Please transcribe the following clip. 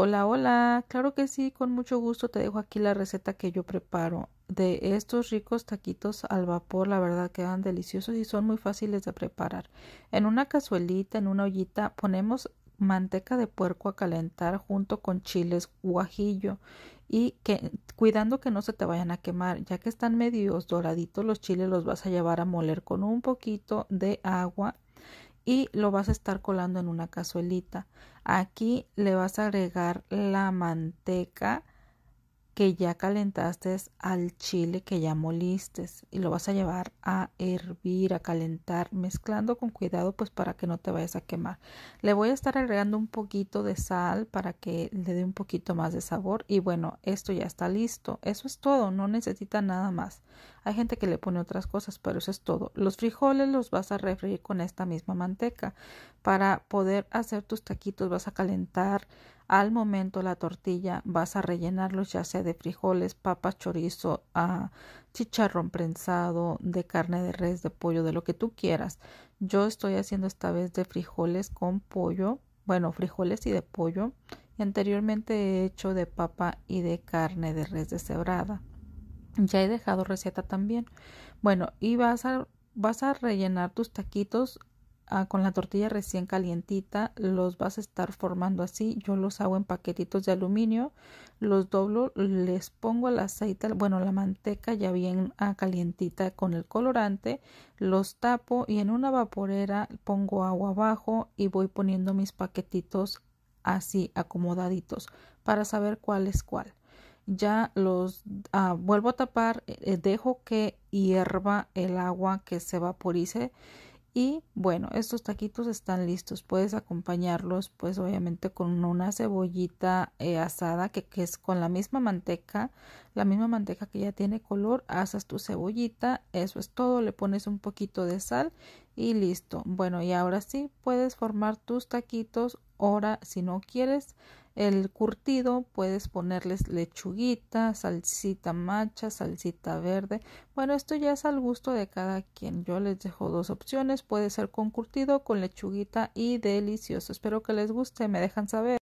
Hola, hola, claro que sí, con mucho gusto te dejo aquí la receta que yo preparo de estos ricos taquitos al vapor, la verdad quedan deliciosos y son muy fáciles de preparar. En una cazuelita, en una ollita, ponemos manteca de puerco a calentar junto con chiles guajillo y que cuidando que no se te vayan a quemar, ya que están medios doraditos los chiles los vas a llevar a moler con un poquito de agua y lo vas a estar colando en una cazuelita. Aquí le vas a agregar la manteca que ya calentaste al chile que ya moliste y lo vas a llevar a hervir, a calentar, mezclando con cuidado pues para que no te vayas a quemar. Le voy a estar agregando un poquito de sal para que le dé un poquito más de sabor y bueno, esto ya está listo. Eso es todo, no necesita nada más. Hay gente que le pone otras cosas, pero eso es todo. Los frijoles los vas a refreír con esta misma manteca para poder hacer tus taquitos, vas a calentar al momento la tortilla vas a rellenarlos ya sea de frijoles, papas, chorizo, ah, chicharrón prensado, de carne de res, de pollo, de lo que tú quieras. Yo estoy haciendo esta vez de frijoles con pollo, bueno, frijoles y de pollo. Y anteriormente he hecho de papa y de carne de res deshebrada. Ya he dejado receta también. Bueno, y vas a vas a rellenar tus taquitos Ah, con la tortilla recién calientita, los vas a estar formando así. Yo los hago en paquetitos de aluminio, los doblo, les pongo el aceite, bueno, la manteca ya bien ah, calientita con el colorante, los tapo y en una vaporera pongo agua abajo y voy poniendo mis paquetitos así acomodaditos para saber cuál es cuál ya los ah, vuelvo a tapar, eh, eh, dejo que hierva el agua que se vaporice y bueno, estos taquitos están listos. Puedes acompañarlos pues obviamente con una cebollita eh, asada que, que, es con la misma manteca, la misma manteca que ya tiene color, asas tu cebollita, eso es todo, le pones un poquito de sal y listo. Bueno, y ahora sí puedes formar tus taquitos. Ahora, si no quieres el curtido puedes ponerles lechuguita, salsita macha, salsita verde. Bueno, esto ya es al gusto de cada quien. Yo les dejo dos opciones, puede ser con curtido, con lechuguita y delicioso. Espero que les guste, me dejan saber.